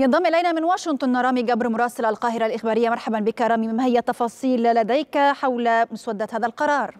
ينضم إلينا من واشنطن رامي جبر مراسل القاهرة الإخبارية مرحبا بك رامي ما هي التفاصيل لديك حول مسودة هذا القرار؟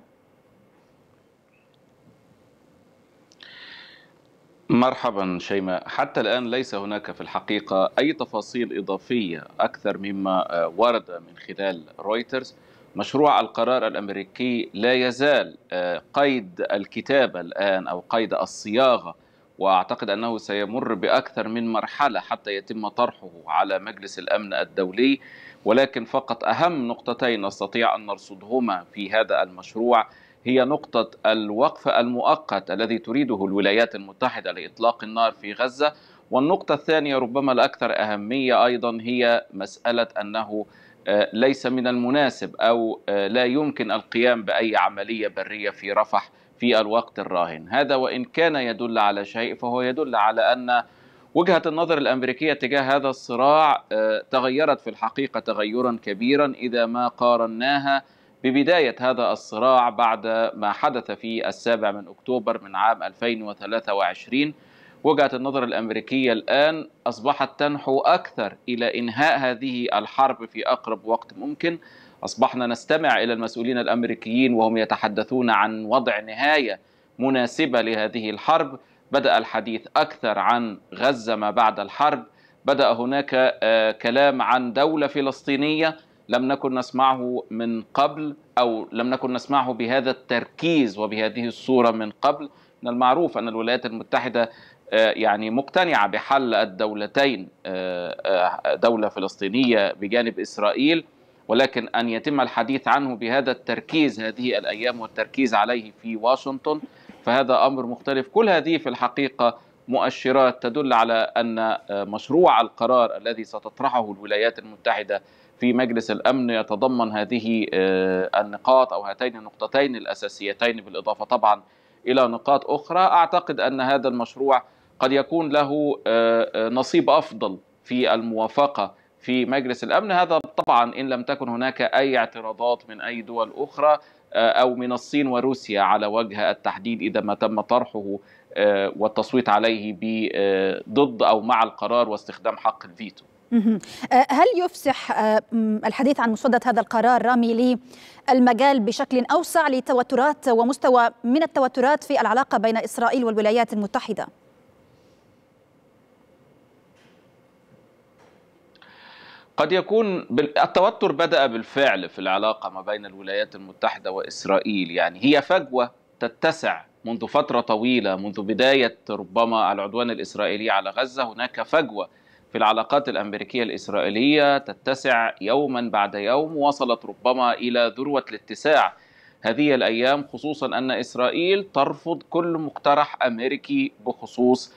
مرحبا شيماء حتى الآن ليس هناك في الحقيقة أي تفاصيل إضافية أكثر مما آه، ورد من خلال رويترز مشروع القرار الأمريكي لا يزال آه، قيد الكتابة الآن أو قيد الصياغة واعتقد انه سيمر باكثر من مرحله حتى يتم طرحه على مجلس الامن الدولي ولكن فقط اهم نقطتين نستطيع ان نرصدهما في هذا المشروع هي نقطة الوقف المؤقت الذي تريده الولايات المتحدة لإطلاق النار في غزة والنقطة الثانية ربما الأكثر أهمية أيضا هي مسألة أنه آه، ليس من المناسب أو آه، لا يمكن القيام بأي عملية برية في رفح في الوقت الراهن هذا وإن كان يدل على شيء فهو يدل على أن وجهة النظر الأمريكية تجاه هذا الصراع آه، تغيرت في الحقيقة تغيرا كبيرا إذا ما قارناها ببداية هذا الصراع بعد ما حدث في السابع من أكتوبر من عام 2023 وجهة النظر الأمريكية الآن أصبحت تنحو أكثر إلى إنهاء هذه الحرب في أقرب وقت ممكن أصبحنا نستمع إلى المسؤولين الأمريكيين وهم يتحدثون عن وضع نهاية مناسبة لهذه الحرب بدأ الحديث أكثر عن غزة ما بعد الحرب بدأ هناك آه، كلام عن دولة فلسطينية لم نكن نسمعه من قبل أو لم نكن نسمعه بهذا التركيز وبهذه الصورة من قبل من المعروف أن الولايات المتحدة آه، يعني مقتنعة بحل الدولتين آه، دولة فلسطينية بجانب إسرائيل ولكن أن يتم الحديث عنه بهذا التركيز هذه الأيام والتركيز عليه في واشنطن فهذا أمر مختلف كل هذه في الحقيقة مؤشرات تدل على أن آه، مشروع القرار الذي ستطرحه الولايات المتحدة في مجلس الأمن يتضمن هذه آه، النقاط أو هاتين النقطتين الأساسيتين بالإضافة طبعا إلى نقاط أخرى أعتقد أن هذا المشروع قد يكون له آه، نصيب أفضل في الموافقة في مجلس الامن هذا طبعا ان لم تكن هناك اي اعتراضات من اي دول اخرى آه، او من الصين وروسيا على وجه التحديد اذا ما تم طرحه آه، والتصويت عليه آه، ضد او مع القرار واستخدام حق الفيتو. هل يفسح الحديث عن مسودة هذا القرار رامي لي المجال بشكل أوسع لتوترات ومستوى من التوترات في العلاقة بين إسرائيل والولايات المتحدة؟ قد يكون التوتر بدأ بالفعل في العلاقة ما بين الولايات المتحدة وإسرائيل يعني هي فجوة تتسع منذ فترة طويلة منذ بداية ربما العدوان الإسرائيلي على غزة هناك فجوة في العلاقات الأمريكية الإسرائيلية تتسع يوما بعد يوم وصلت ربما إلى ذروة الاتساع هذه الأيام خصوصا أن إسرائيل ترفض كل مقترح أمريكي بخصوص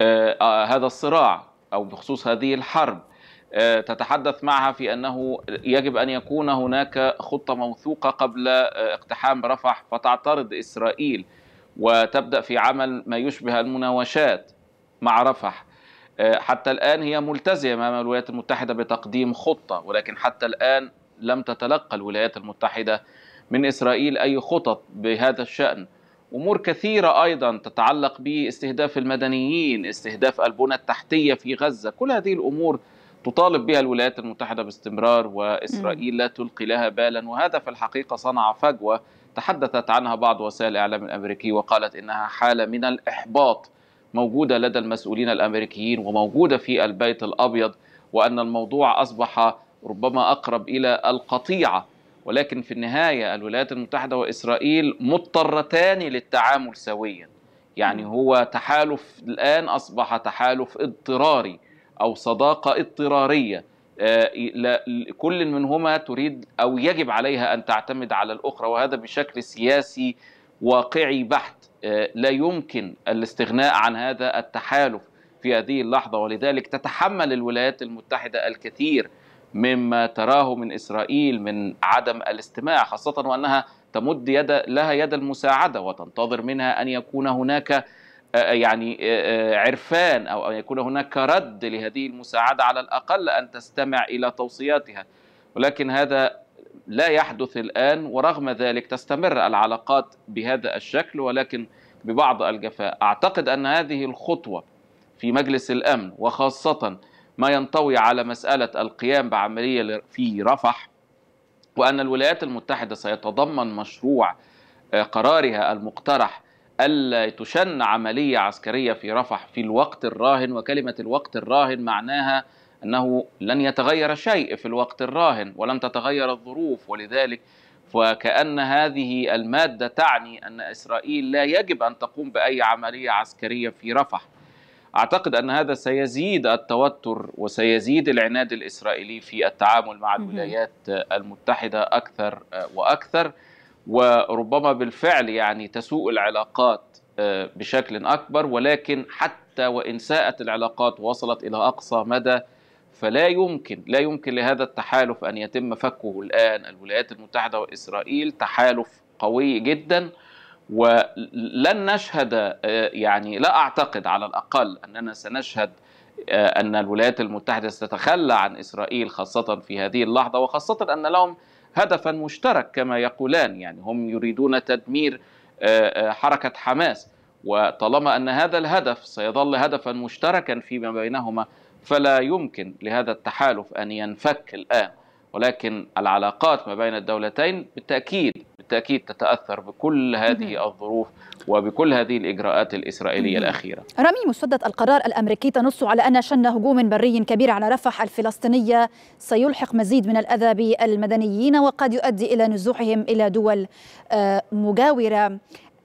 آه، آه، هذا الصراع أو بخصوص هذه الحرب آه، تتحدث معها في انه يجب ان يكون هناك خطه موثوقه قبل آه، اقتحام رفح فتعترض اسرائيل وتبدا في عمل ما يشبه المناوشات مع رفح آه، حتى الان هي ملتزمه امام الولايات المتحده بتقديم خطه ولكن حتى الان لم تتلقى الولايات المتحده من اسرائيل اي خطط بهذا الشان امور كثيره ايضا تتعلق باستهداف المدنيين استهداف البنى التحتيه في غزه كل هذه الامور تطالب بها الولايات المتحدة باستمرار وإسرائيل لا تلقي لها بالا وهذا في الحقيقة صنع فجوة تحدثت عنها بعض وسائل الإعلام الأمريكي وقالت إنها حالة من الإحباط موجودة لدى المسؤولين الأمريكيين وموجودة في البيت الأبيض وأن الموضوع أصبح ربما أقرب إلى القطيعة ولكن في النهاية الولايات المتحدة وإسرائيل مضطرتان للتعامل سويا يعني هو تحالف الآن أصبح تحالف اضطراري أو صداقة اضطرارية آه، كل منهما تريد أو يجب عليها أن تعتمد على الأخرى وهذا بشكل سياسي واقعي بحت آه، لا يمكن الاستغناء عن هذا التحالف في هذه اللحظة ولذلك تتحمل الولايات المتحدة الكثير مما تراه من إسرائيل من عدم الاستماع خاصة وأنها تمد يد لها يد المساعدة وتنتظر منها أن يكون هناك آه، آه، يعني آه، عرفان او ان يكون هناك رد لهذه المساعده على الاقل ان تستمع الى توصياتها ولكن هذا لا يحدث الان ورغم ذلك تستمر العلاقات بهذا الشكل ولكن ببعض الجفاء اعتقد ان هذه الخطوه في مجلس الامن وخاصه ما ينطوي على مساله القيام بعمليه في رفح وان الولايات المتحده سيتضمن مشروع قرارها المقترح ألا تشن عملية عسكرية في رفح في الوقت الراهن وكلمة الوقت الراهن معناها أنه لن يتغير شيء في الوقت الراهن ولن تتغير الظروف ولذلك وكأن هذه المادة تعني أن إسرائيل لا يجب أن تقوم بأي عملية عسكرية في رفح أعتقد أن هذا سيزيد التوتر وسيزيد العناد الإسرائيلي في التعامل مع الولايات المتحدة أكثر آه، وأكثر وربما بالفعل يعني تسوء العلاقات آه، بشكل اكبر ولكن حتى وان ساءت العلاقات وصلت الى اقصى مدى فلا يمكن لا يمكن لهذا التحالف ان يتم فكه الان الولايات المتحده واسرائيل تحالف قوي جدا ولن نشهد آه، يعني لا اعتقد على الاقل اننا سنشهد آه، ان الولايات المتحده ستتخلى عن اسرائيل خاصه في هذه اللحظه وخاصه ان لهم هدفا مشترك كما يقولان يعني هم يريدون تدمير آه، آه، حركة حماس وطالما أن هذا الهدف سيظل هدفا مشتركا فيما بينهما فلا يمكن لهذا التحالف أن ينفك الآن ولكن العلاقات ما بين الدولتين بالتأكيد بالتأكيد تتأثر بكل هذه الظروف وبكل هذه الإجراءات الإسرائيلية الأخيرة رامي مسدد القرار الأمريكي تنص على أن شن هجوم بري كبير على رفح الفلسطينية سيلحق مزيد من الأذى بالمدنيين وقد يؤدي إلى نزوحهم إلى دول آه، مجاورة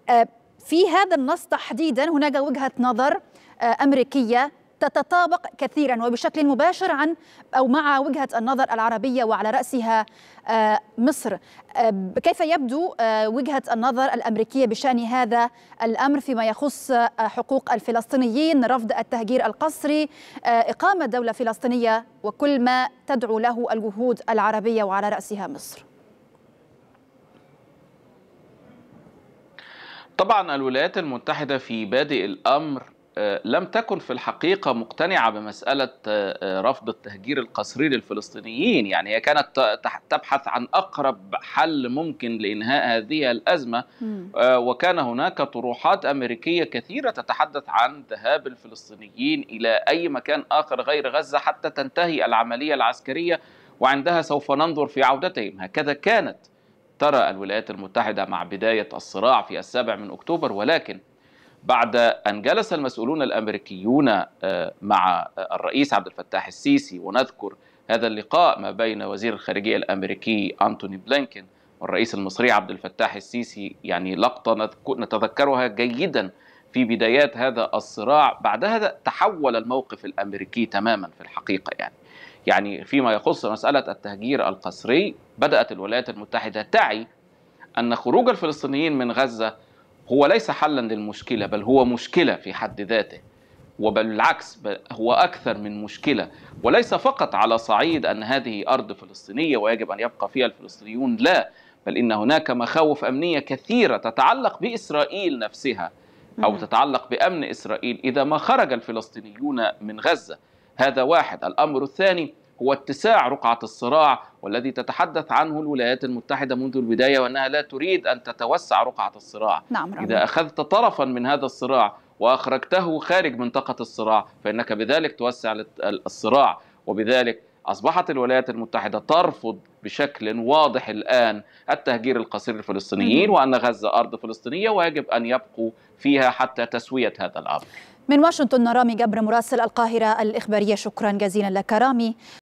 آه، في هذا النص تحديدا هناك وجهة نظر آه، أمريكية تتطابق كثيرا وبشكل مباشر عن أو مع وجهة النظر العربية وعلى رأسها آه، مصر آه، كيف يبدو آه، وجهة النظر الأمريكية بشأن هذا الأمر فيما يخص حقوق الفلسطينيين رفض التهجير القسري إقامة دولة فلسطينية وكل ما تدعو له الجهود العربية وعلى رأسها مصر طبعا الولايات المتحدة في بادئ الأمر لم تكن في الحقيقة مقتنعة بمسألة آه، رفض التهجير القسري للفلسطينيين يعني هي كانت تبحث عن أقرب حل ممكن لإنهاء هذه الأزمة م. آه، وكان هناك طروحات أمريكية كثيرة تتحدث عن ذهاب الفلسطينيين إلى أي مكان آخر غير غزة حتى تنتهي العملية العسكرية وعندها سوف ننظر في عودتهم هكذا كانت ترى الولايات المتحدة مع بداية الصراع في السابع من أكتوبر ولكن بعد أن جلس المسؤولون الأمريكيون آه، مع آه، الرئيس عبد الفتاح السيسي ونذكر هذا اللقاء ما بين وزير الخارجية الأمريكي أنتوني بلينكين والرئيس المصري عبد الفتاح السيسي يعني لقطة نتذكرها جيدا في بدايات هذا الصراع بعد هذا تحول الموقف الأمريكي تماما في الحقيقة يعني يعني فيما يخص مسألة التهجير القسري بدأت الولايات المتحدة تعي أن خروج الفلسطينيين من غزة هو ليس حلا للمشكله بل هو مشكله في حد ذاته وبالعكس هو اكثر من مشكله وليس فقط على صعيد ان هذه ارض فلسطينيه ويجب ان يبقى فيها الفلسطينيون لا بل ان هناك مخاوف امنيه كثيره تتعلق باسرائيل نفسها او تتعلق بامن اسرائيل اذا ما خرج الفلسطينيون من غزه هذا واحد الامر الثاني هو اتساع رقعة الصراع والذي تتحدث عنه الولايات المتحدة منذ البداية وأنها لا تريد أن تتوسع رقعة الصراع نعم إذا أخذت طرفا من هذا الصراع وأخرجته خارج منطقة الصراع فإنك بذلك توسع الصراع وبذلك أصبحت الولايات المتحدة ترفض بشكل واضح الآن التهجير القصير للفلسطينيين وأن غزة أرض فلسطينية ويجب أن يبقوا فيها حتى تسوية هذا الأمر من واشنطن رامي جبر مراسل القاهرة الإخبارية شكرا جزيلا لك رامي